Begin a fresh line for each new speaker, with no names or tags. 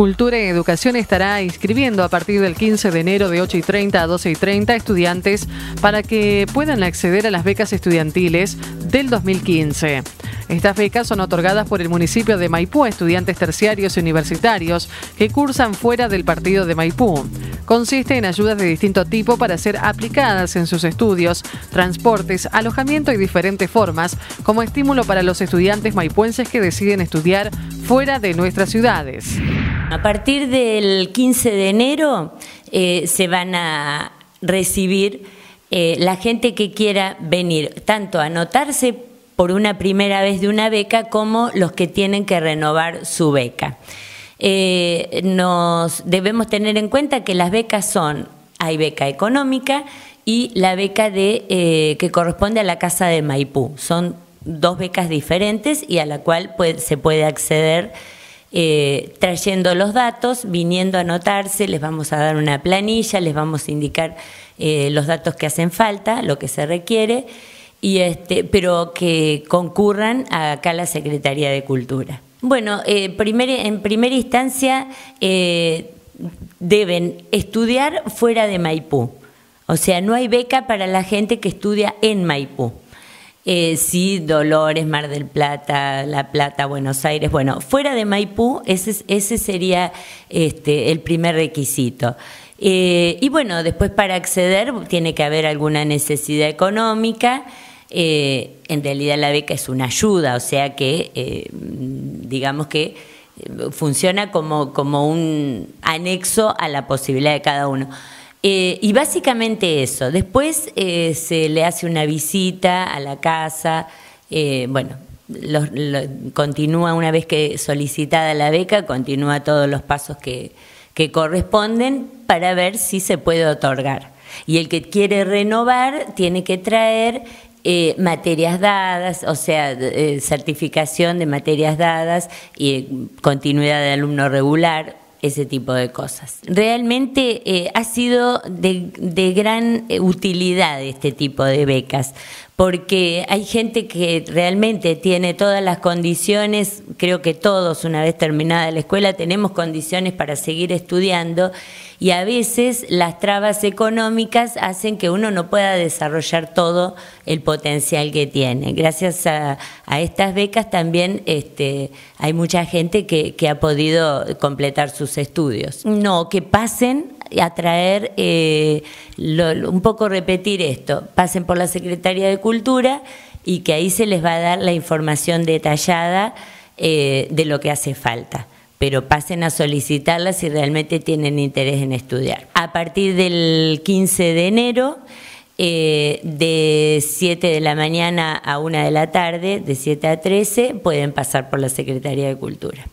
Cultura y Educación estará inscribiendo a partir del 15 de enero de 8 y 30 a 12 y 30 estudiantes para que puedan acceder a las becas estudiantiles del 2015. Estas becas son otorgadas por el municipio de Maipú a estudiantes terciarios y universitarios que cursan fuera del partido de Maipú. Consiste en ayudas de distinto tipo para ser aplicadas en sus estudios, transportes, alojamiento y diferentes formas como estímulo para los estudiantes maipuenses que deciden estudiar fuera de nuestras ciudades.
A partir del 15 de enero eh, se van a recibir eh, la gente que quiera venir, tanto a anotarse por una primera vez de una beca como los que tienen que renovar su beca. Eh, nos debemos tener en cuenta que las becas son, hay beca económica y la beca de, que corresponde a la Casa de Maipú. Son dos becas diferentes y a la cual se puede acceder eh, trayendo los datos, viniendo a anotarse, les vamos a dar una planilla, les vamos a indicar eh, los datos que hacen falta, lo que se requiere, y este, pero que concurran acá a la Secretaría de Cultura. Bueno, eh, en primera instancia deben estudiar fuera de Maipú. O sea, no hay beca para la gente que estudia en Maipú. Eh, sí, Dolores, Mar del Plata, La Plata, Buenos Aires. Bueno, fuera de Maipú, ese, sería este, el primer requisito. Eh, y bueno, después para acceder tiene que haber alguna necesidad económica. Eh, en realidad la beca es una ayuda, o sea que eh, digamos que funciona como un anexo a la posibilidad de cada uno. Eh, y básicamente eso. Después eh, se le hace una visita a la casa. Eh, bueno, continúa una vez que solicitada la beca, continúa todos los pasos que, que corresponden para ver si se puede otorgar. Y el que quiere renovar tiene que traer materias dadas, o sea, certificación de materias dadas y continuidad de alumno regular, ese tipo de cosas. Realmente eh, ha sido de, de gran utilidad este tipo de becas, porque hay gente que realmente tiene todas las condiciones, creo que todos una vez terminada la escuela tenemos condiciones para seguir estudiando y a veces las trabas económicas hacen que uno no pueda desarrollar todo el potencial que tiene. Gracias a, estas becas también este, hay mucha gente que ha podido completar sus estudios. No, que pasen a traer, eh, un poco repetir esto, pasen por la Secretaría de Cultura y que ahí se les va a dar la información detallada eh, de lo que hace falta pero pasen a solicitarla si realmente tienen interés en estudiar. A partir del 15 de enero, eh, de 7 de la mañana a 1 de la tarde, de 7 a 13, pueden pasar por la Secretaría de Cultura.